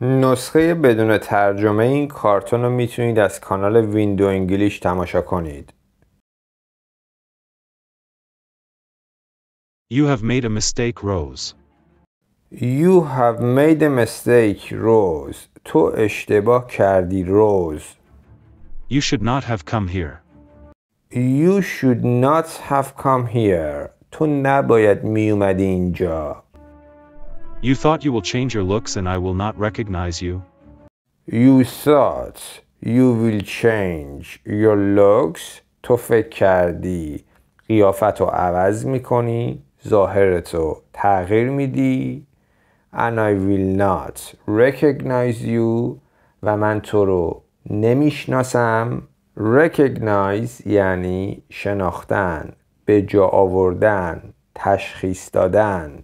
نسخه بدون ترجمه این کارتون رو میتونید از کانال ویندو انگلیش تماشا کنید. You have made a mistake, Rose. You have made a mistake, Rose. تو اشتباه کردی، Rose. You should not have come here. You should not have come here. تو نباید می اومدی اینجا. You thought you will change your looks and I will not recognize you? You thought you will change your looks تو فکر کردی قیافت رو عوض میکنی ظاهرت رو تغییر میدی and I will not recognize you و من تو رو نمیشناسم recognize یعنی شناختن به جا آوردن تشخیص دادن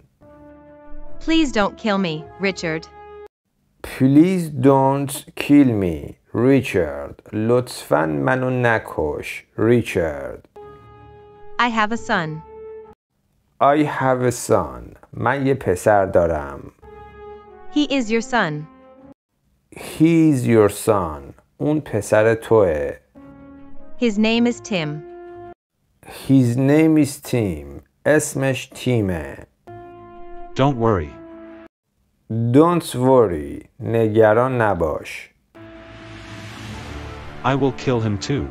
Please don't kill me, Richard. Please don't kill me, Richard. لطفاً منو نکش, Richard. I have a son. I have a son. من یه پسر دارم. He is your son. He is your son. اون پسر توه. His name is Tim. His name is Tim. اسمش تیمه. Don't worry. Don't worry. نگران نباش. I will kill him too.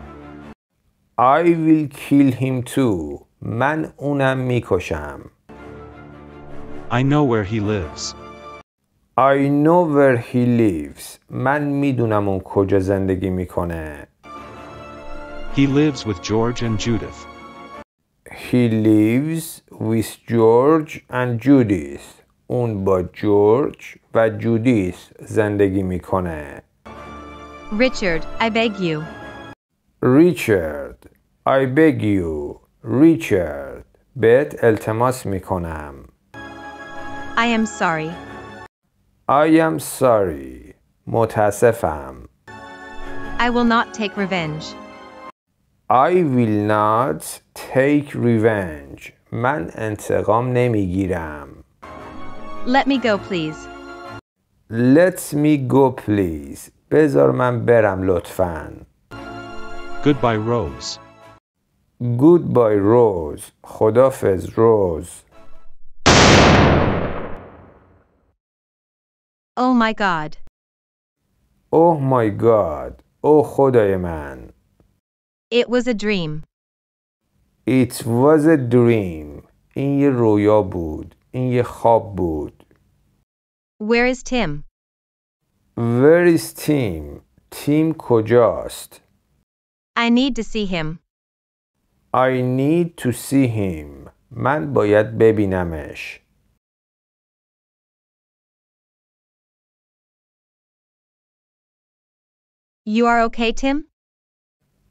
I will kill him too. من اونم میکشم. I know where he lives. I know where he lives. من میدونم اون کجا زندگی میکنه. He lives with George and Judith. He lives with George and Judith. اون با جورج و جودیس زندگی میکنه. Richard, I beg you. Richard, I beg you. Richard, بهت التماس میکنم. I am sorry. I am sorry. متاسفم. I will not take revenge. I will not take revenge. من انتقام نمیگیرم. Let me go please. Let me go please. بذار من برم لطفاً. Goodbye Rose. Goodbye Rose. خدافظ Rose. Oh my god. Oh my god. Oh خدای من. It was a dream. It was a dream. In یه royal boot. In یه hob boot. Where is Tim? Where is Tim? Tim کجاست؟ I need to see him. I need to see him. من باید ببینمش. You are okay, Tim?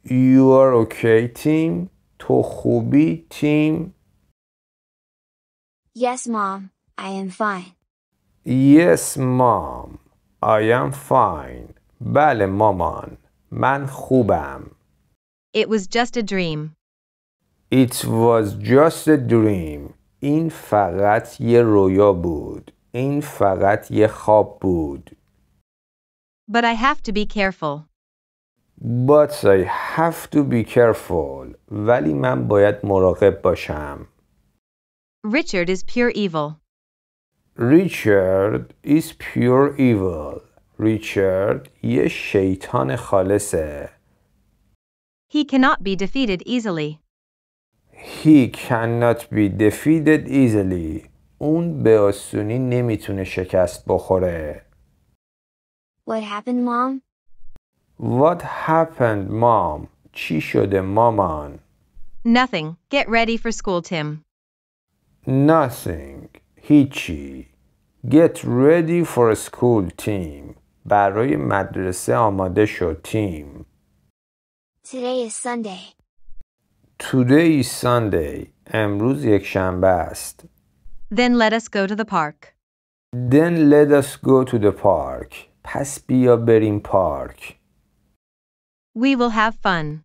You are okay, team. تو خوبی, team. Yes, mom. I am fine. Yes, mom. I am fine. بله مامان. من خوبم. It was just a dream. It was just a dream. این فقط یه رویا بود. این فقط یه خواب بود. But I have to be careful. But I have to be careful. ولی من باید مراقب باشم. Richard is pure evil. Richard is pure evil. Richard یه شیطان خالصه. He cannot be defeated easily. He cannot be defeated easily. اون به آسونی نمیتونه شکست بخوره. What happened, Mom? What happened, mom? چی شده مامان؟ Nothing. Get ready for school, Tim. Nothing. هیچی. Get ready for school, team. برای مدرسه آماده شو, team. Today is Sunday. Today is Sunday. امروز یک شنبه است. Then let us go to the park. Then let us go to the park. پس بیا بریم پارک. We will have fun.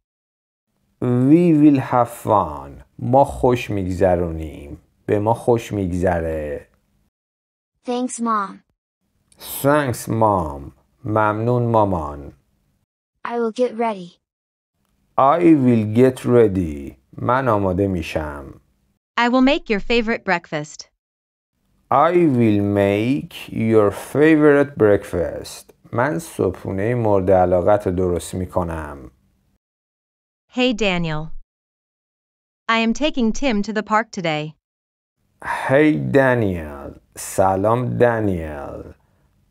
We will have fun. ما خوش میگذرونیم. به ما خوش میگذره. Thanks mom. Thanks mom. ممنون مامان. I will get ready. I will get ready. من آماده میشم. I will make your favorite breakfast. I will make your favorite breakfast. من صبحونه مورد علاقت درست می کنم. Hey Daniel. I am taking Tim to the park today. Hey Daniel. سلام دانیل.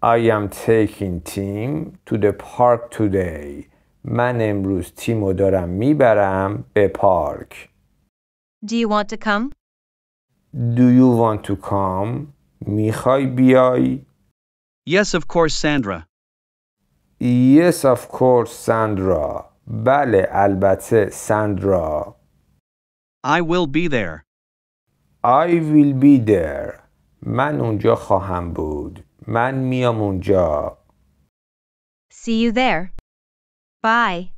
I am taking Tim to the park today. من امروز تیمو دارم میبرم به پارک. Do you want to come? Do you want to come? میخوای بیای؟ Yes, of course, Sandra. Yes, of course, Sandra. بله البته Sandra. I will be there. I will be there. من اونجا خواهم بود. من میام اونجا. See you there. Bye.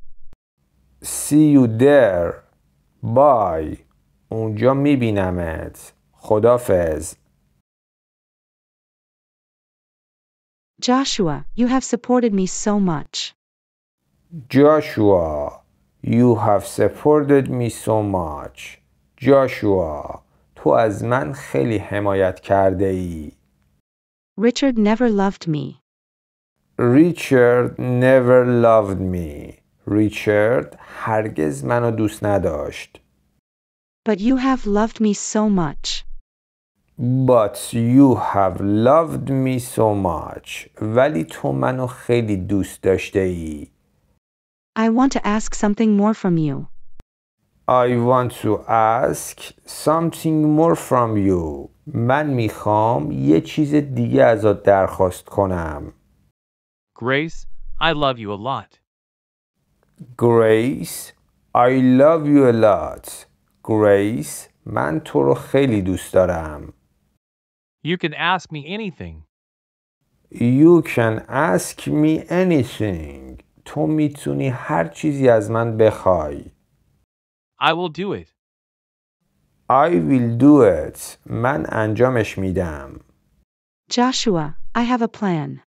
See you there. Bye. اونجا میبینمت. خدافز. Joshua, you have supported me so much. Joshua, you have supported me so much. Joshua, تو از من خیلی حمایت کرده ای. Richard never loved me. Richard never loved me. Richard هرگز منو دوست نداشت. But you have loved me so much. But you have loved me so much. ولی تو منو خیلی دوست داشته ای. I want to ask something more from you. I want to ask something more from you. من میخوام یه چیز دیگه ازت درخواست کنم. Grace, I love you a lot. Grace, I love you a lot. Grace, من تو رو خیلی دوست دارم. You can ask me anything. You can ask me anything. تو میتونی هر چیزی از من بخوای. I will do it. I will do it. من انجامش میدم. Joshua, I have a plan.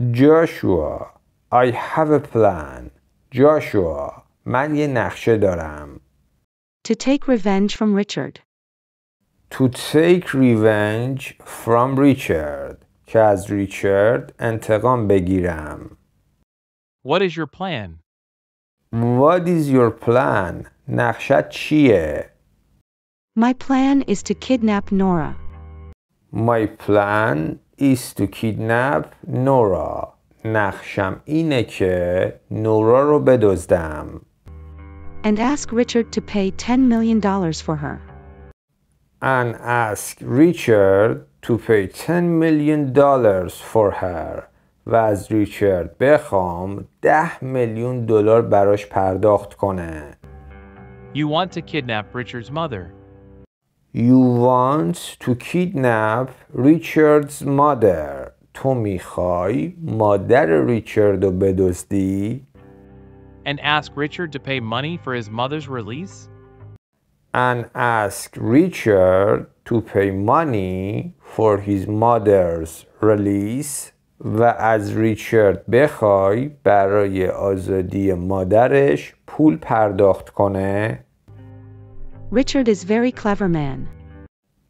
Joshua, I have a plan. Joshua, من یه نقشه دارم. To take revenge from Richard. To take revenge from Richard که از ریچارد انتقام بگیرم What is your plan? What is your plan? نقشت چیه؟ My plan is to kidnap Nora. My plan is to kidnap Nora. نقشم اینه که نورا رو بدزدم. And ask Richard to pay $10 million for her and asked Richard to pay 10 million dollars for her و از ریچارد بخوام 10 میلیون دلار براش پرداخت کنه. You want to kidnap Richard's mother. You want to kidnap Richard's mother. تو میخوای مادر ریچارد رو بدزدی؟ And ask Richard to pay money for his mother's release? and asked Richard to pay money for his mother's release و از ریچارد بخوای برای آزادی مادرش پول پرداخت کنه Richard is very clever man.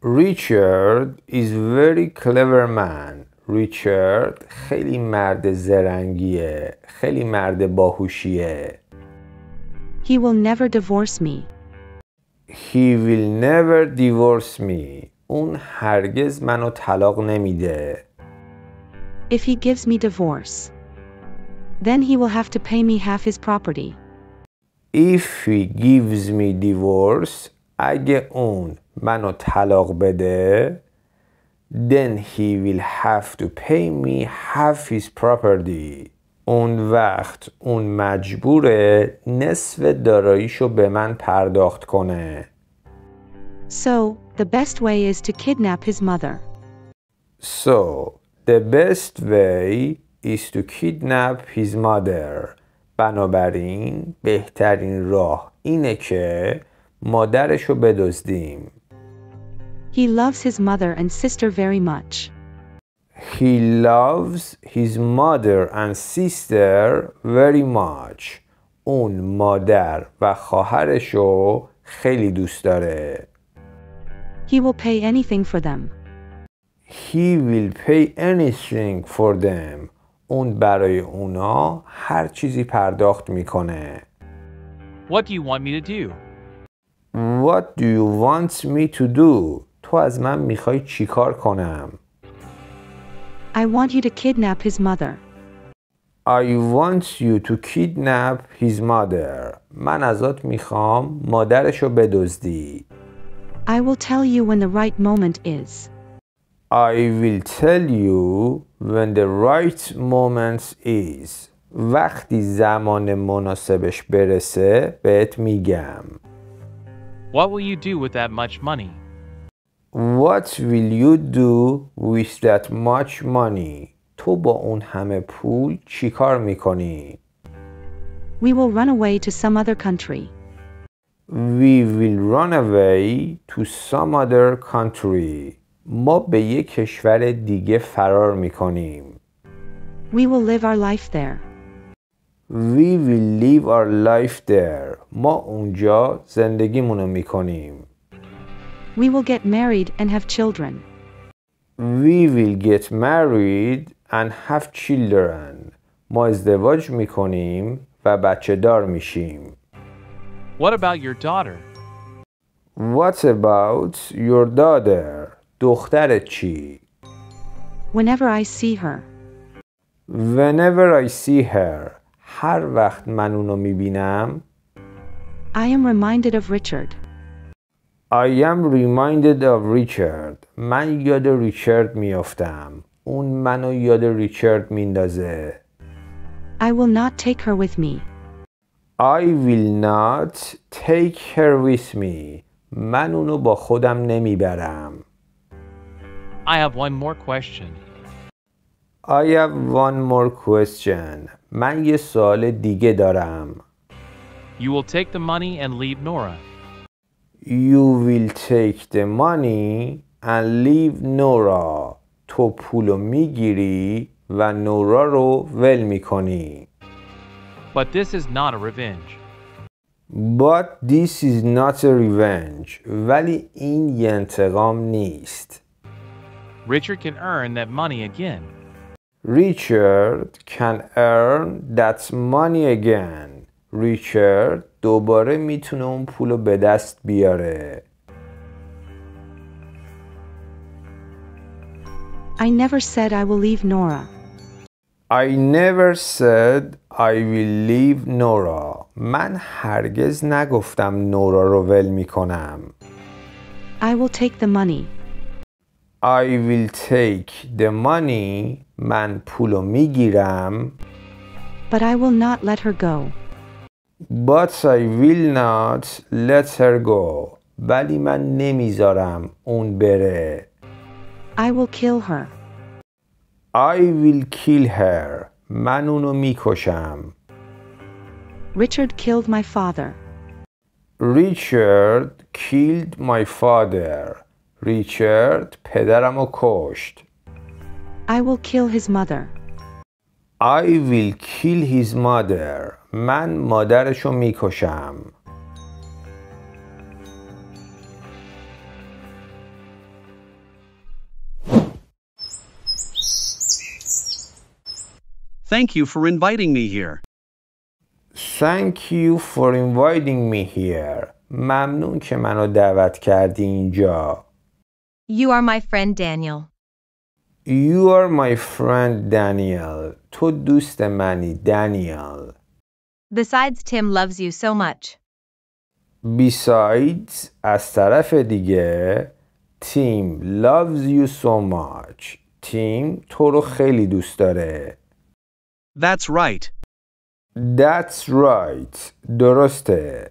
Richard is very clever man. Richard خیلی مرد زرنگیه. خیلی مرد باهوشیه. He will never divorce me. He will never divorce me. اون هرگز منو طلاق نمیده. If he gives me divorce, then he will have to pay me half his property. If he gives me divorce, اگه اون منو طلاق بده, then he will have to pay me half his property. اون وقت اون مجبور نصف داراییشو به من پرداخت کنه. So, the best way is to kidnap his mother. So, the best way is to kidnap his mother. بنابراین بهترین راه اینه که مادرشو بدزدیم. He loves his mother and sister very much. He loves his mother and sister very much. اون مادر و خواهرش رو خیلی دوست داره. He will pay anything for them. He will pay anything for them. اون برای اونا هر چیزی پرداخت میکنه. What do you want me to do? What do you want me to do? تو از من میخوای چیکار کنم؟ I want you to kidnap his mother. I want you to kidnap his mother. من ازت میخوام مادرشو بدزدی. I will tell you when the right moment is. I will tell you when the right moment is. وقتی زمان مناسبش برسه بهت میگم. What will you do with that much money? What will you do with that much money? تو با اون همه پول چیکار میکنی؟ We will run away to some other country. We will run away to some other country. ما به یک کشور دیگه فرار میکنیم. We will live our life there. We will live our life there. ما اونجا زندگیمونو میکنیم. We will get married and have children. We will get married and have children. ما ازدواج میکنیم و بچه دار میشیم. What about your daughter? What about your daughter? دختر چی؟ Whenever I see her. Whenever I see her. هر وقت من اونو میبینم. I am reminded of Richard. I am reminded of Richard من یاد ریچارد میافتم اون منو یاد ریچارد میندازه I will not take her with me I will not take her with me من اونو با خودم نمیبرم I have one more question I have one more question من یه سوال دیگه دارم You will take the money and leave Nora you will take the money and leave Nora. تو پولو میگیری و نورا رو ول میکنی. But this is not a revenge. But this is not a revenge. ولی این یه انتقام نیست. Richard can earn that money again. Richard can earn that money again. ریچارد دوباره میتونه اون پول رو به دست بیاره I never said I will leave Nora. I never said I will leave Nora. من هرگز نگفتم نورا رو ول کنم I will take the money. I will take the money. من پولو گیرم But I will not let her go. But I will not let her go. ولی من نمیذارم اون بره. I will kill her. I will kill her. من اونو میکشم. Richard killed my father. Richard killed my father. Richard پدرمو کشت. I will kill his mother. I will kill his mother. من مادرشو میکشم Thank you for inviting me here. Thank you for inviting me here. ممنون که منو دعوت کردی اینجا. You are my friend Daniel. You are my friend Daniel. تو دوست منی دانیال. Besides Tim loves you so much. Besides از طرف دیگه Tim loves you so much. Tim تو رو خیلی دوست داره. That's right. That's right. درسته.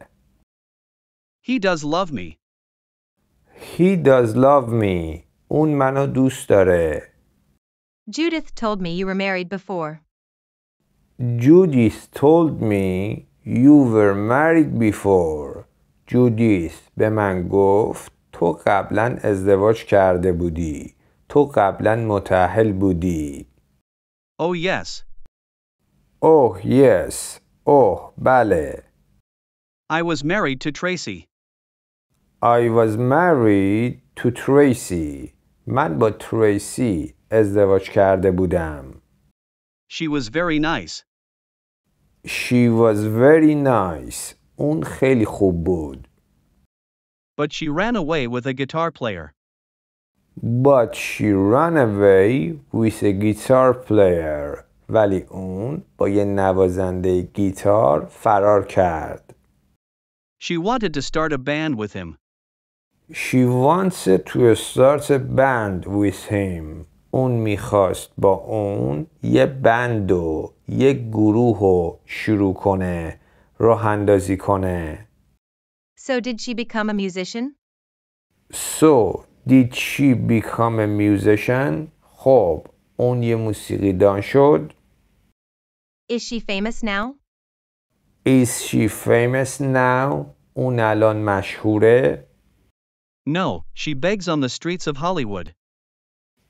He does love me. He does love me. اون منو دوست داره. Judith told me you were married before. Judith told me you were married before. Judith به من گفت تو قبلا ازدواج کرده بودی. تو قبلا متأهل بودی. Oh yes. Oh yes. Oh بله. I was married to Tracy. I was married to Tracy. من با تریسی ازدواج کرده بودم. She was very nice. She was very nice. اون خیلی خوب بود. But she ran away with a guitar player. But she ran away with a guitar player. ولی اون با یه نوازنده گیتار فرار کرد. She wanted to start a band with him. She wanted to start a band with him. اون میخواست با اون یه بند و یک گروه رو شروع کنه راه اندازی کنه So did she become a musician? So did she become a musician? خب اون یه موسیقیدان شد Is she famous now? Is she famous now? اون الان مشهوره؟ No, she begs on the streets of Hollywood.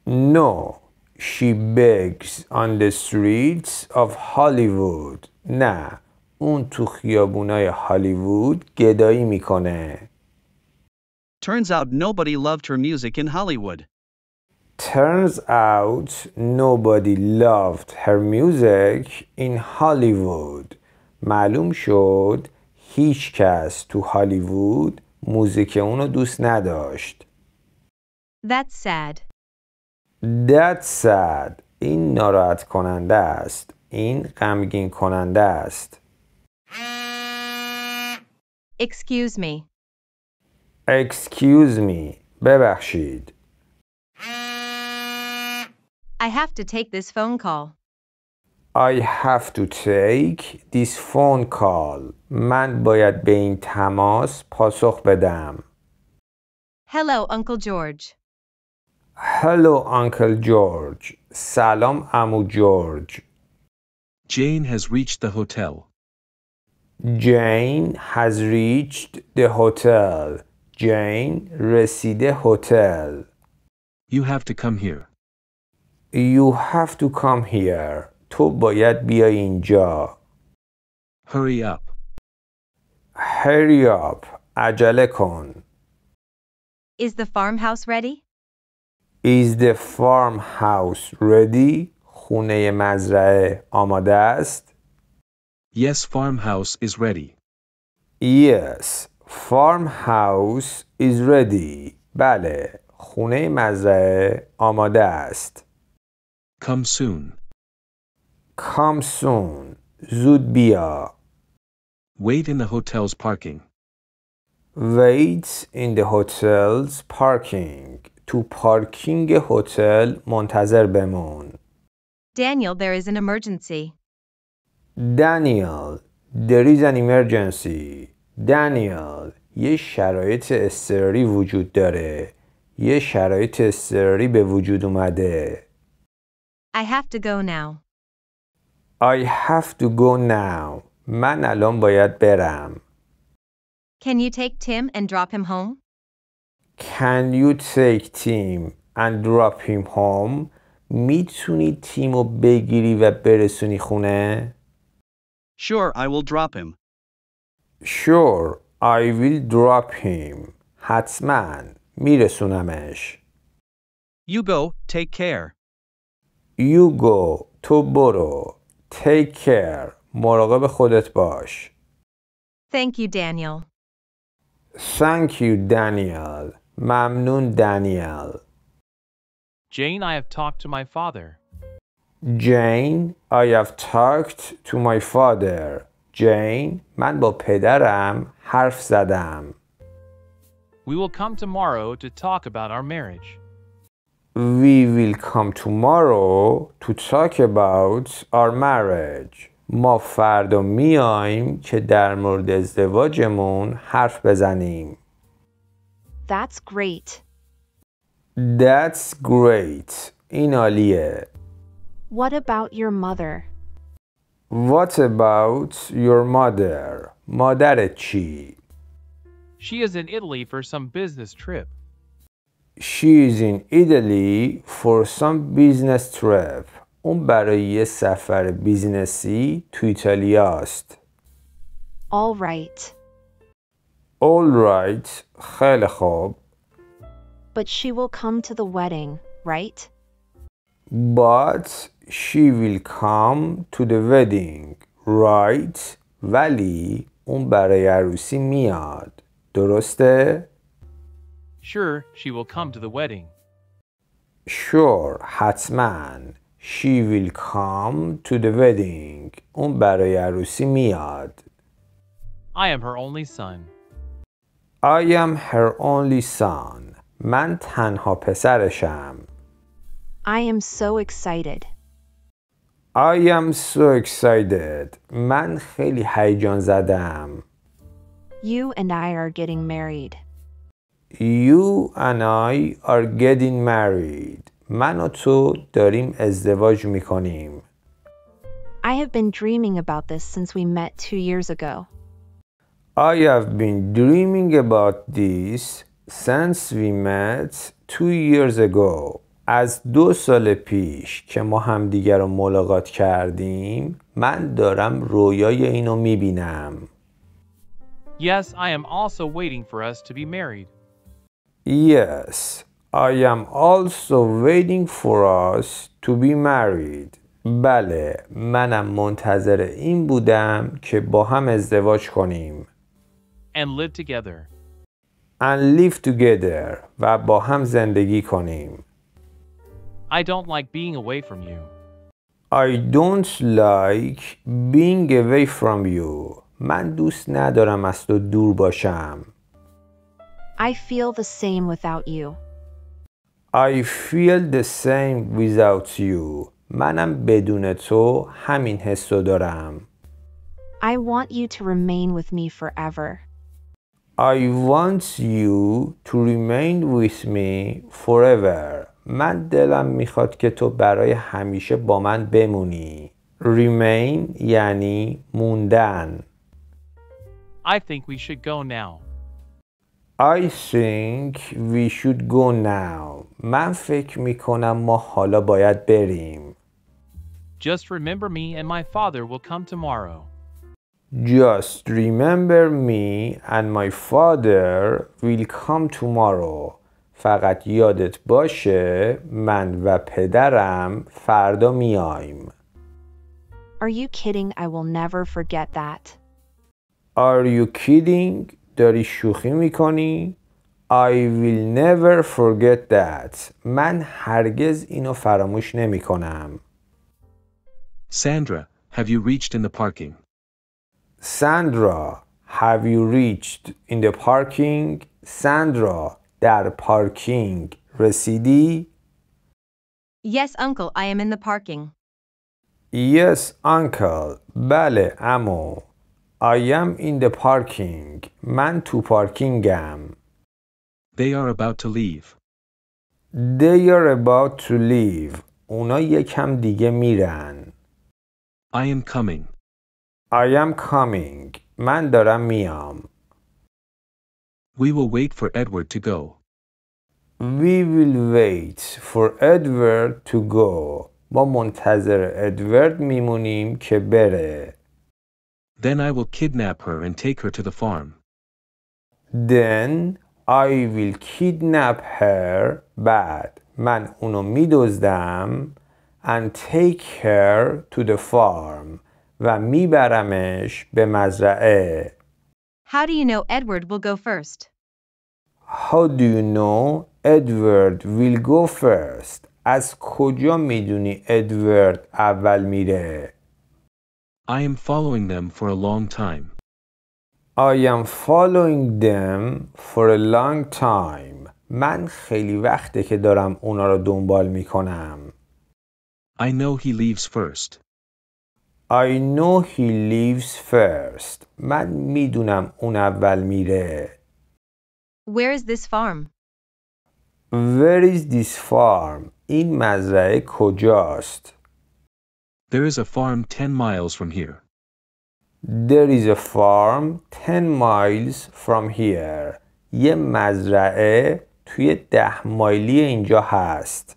No, she begs on the streets of Hollywood. نه اون تو خیابونای هالیوود گدایی میکنه. Turns out nobody loved her music in Hollywood. Turns out nobody loved her music in Hollywood. معلوم شد هیچ کس تو هالیوود موزیک اونو دوست نداشت. That's sad. That sad این ناراحت کننده است این غمگین کننده است Excuse me Excuse me ببخشید I have to take this phone call I have to take this phone call. من باید به این تماس پاسخ بدم. Hello, Uncle George. Hello, Uncle George. Salam, Amu George. Jane has reached the hotel. Jane has reached the hotel. Jane the hotel. You have to come here. You have to come here. تو باید بیا اینجا. Hurry up. Hurry up. عجله کن. Is the farmhouse ready? Is the farmhouse ready? خونه مزرعه آماده است؟ Yes, farmhouse is ready. Yes, farmhouse is ready. بله، خونه مزرعه آماده است. Come soon. Come soon. زود بیا. Wait in the hotel's parking. Wait in the hotel's parking. تو پارکینگ هتل منتظر بمون. Daniel, there is an emergency. Daniel, there is an emergency. Daniel, یه شرایط اضطراری وجود داره. یه شرایط اضطراری به وجود اومده. I have to go now. I have to go now. من الان باید برم. Can you take Tim and drop him home? can you take Tim and drop him home میتونی تیم رو بگیری و برسونی خونه؟ Sure, I will drop him. Sure, I will drop him. حتما میرسونمش. You go, take care. You go, تو برو. Take care. مراقب خودت باش. Thank you, Daniel. Thank you, Daniel. ممنون دانیل Jane, I have talked to my father. Jane, I have talked to my father. Jane, من با پدرم حرف زدم. We will come tomorrow to talk about our marriage. We will come tomorrow to talk about our marriage. ما فردا میایم که در مورد ازدواجمون حرف بزنیم. That's great. That's great. In عالیه. What about your mother? What about your mother? مادرت She is in Italy for some business trip. She is in Italy for some business trip. اون برای یه سفر بیزنسی تو ایتالیا است. All right. All right, خیلی خوب. But she will come to the wedding, right? But she will come to the wedding, right? ولی اون برای عروسی میاد. درسته؟ Sure, she will come to the wedding. Sure, حتما. She will come to the wedding. اون برای عروسی میاد. I am her only son. I am her only son. من تنها پسرشم. I am so excited. I am so excited. من خیلی هیجان زدم. You and I are getting married. You and I are getting married. من و تو داریم ازدواج I have been dreaming about this since we met two years ago. I have been dreaming about this since we met two years ago. از دو سال پیش که ما همدیگر رو ملاقات کردیم من دارم رویای اینو میبینم Yes, I am also waiting for us to be married. Yes, I am also waiting for us to be married. بله منم منتظر این بودم که با هم ازدواج کنیم and live together. And live together I don't like being away from you. I don't like being away from you. من دوست ندارم از تو دور باشم. I feel the same without you. I feel the same without you. منم بدون تو همین حس دارم. I want you to remain with me forever. I want you to remain with me forever. من دلم میخواد که تو برای همیشه با من بمونی. Remain یعنی موندن. I think we should go now. I think we should go now. من فکر میکنم ما حالا باید بریم. Just remember me and my father will come tomorrow. Just remember me and my father will come tomorrow. فقط یادت باشه من و پدرم فردا میایم. Are you kidding? I will never forget that. Are you kidding? داری شوخی میکنی؟ I will never forget that. من هرگز اینو فراموش نمی Sandra, have you reached in the parking? Sandra, have you reached in the parking? Sandra, در parking. رسیدی؟ Yes, uncle, I am in the parking. Yes, uncle. بله امو. I am in the parking. من تو پارکینگم. They are about to leave. They are about to leave. اونا یکم دیگه میرن. I am coming. I am coming. من دارم میام. We will wait for Edward to go. We will wait for Edward to go. ما منتظر ادوارد میمونیم که بره. Then I will kidnap her and take her to the farm. Then I will kidnap her بعد من اونو میدزدم and take her to the farm و میبرمش به مزرعه. How do you know Edward will go first? How do you know Edward will go first? از کجا میدونی ادوارد اول میره؟ I am following them for a long time. I am following them for a long time. من خیلی وقته که دارم اونا رو دنبال میکنم. I know he leaves first. I know he leaves first. من میدونم اون اول میره. Where is this farm? Where is this farm? این مزرعه کجاست؟ There is a farm 10 miles from here. There is a farm 10 miles from here. یه مزرعه توی ده مایلی اینجا هست.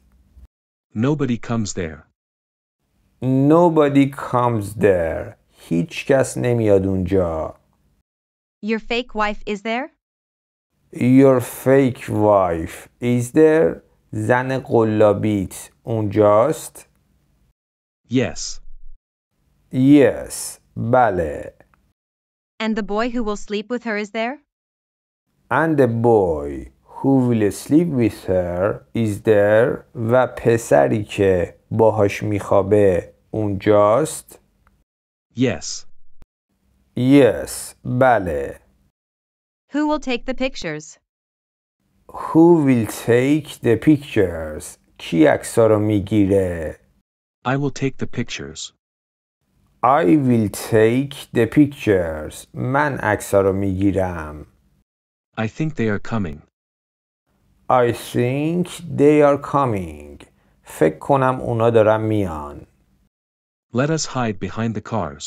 Nobody comes there. Nobody comes there. هیچ کس نمیاد اونجا. Your fake wife is there? Your fake wife is there? زن قلابیت اونجاست؟ Yes. Yes. بله. And the boy who will sleep with her is there? And the boy who will sleep with her is there و پسری که باهاش میخوابه اونجاست؟ Yes. Yes. بله. Who will take the pictures? Who will take the pictures? کی عکس‌ها رو میگیره؟ I will take the pictures. I will take the pictures. من عکس‌ها رو میگیرم. I think they are coming. I think they are coming. فکر کنم اونا دارن میان. Let us hide behind the cars.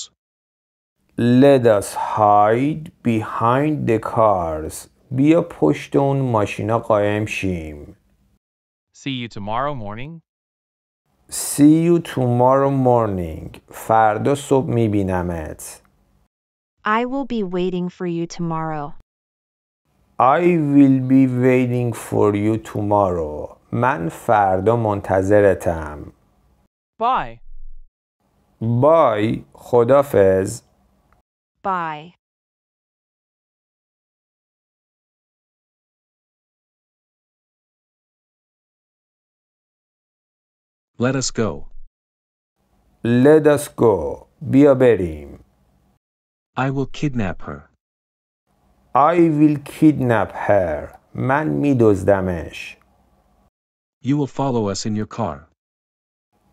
Let us hide behind the cars. بیا پشت اون ماشینا قایم شیم. See you tomorrow morning. See you tomorrow morning. فردا صبح میبینمت. I will be waiting for you tomorrow. I will be waiting for you tomorrow. من فردا منتظرتم بای بای خدافز بای Let us go. Let us go. بیا بریم. I will kidnap her. I will kidnap her. من می دزدمش. You will follow us in your car.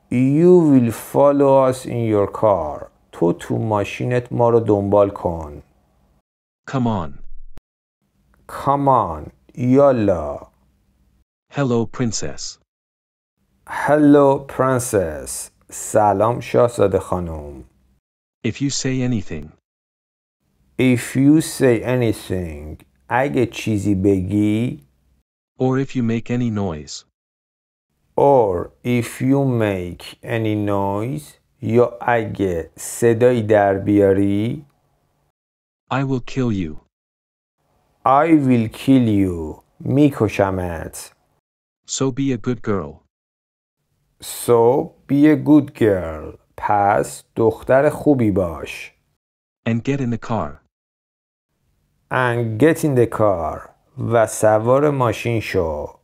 You will follow us in your car. تو تو ماشینت ما رو دنبال کن. Come on. Come on. یالا. Hello princess. Hello princess. سلام شاهزاده خانم. If you say anything. If you say anything. اگه چیزی بگی. Or if you make any noise or if you make any noise یا اگه صدایی در بیاری I will kill you I will kill you میکشمت So be a good girl So be a good girl پس دختر خوبی باش And get in the car And get in the car و سوار ماشین شو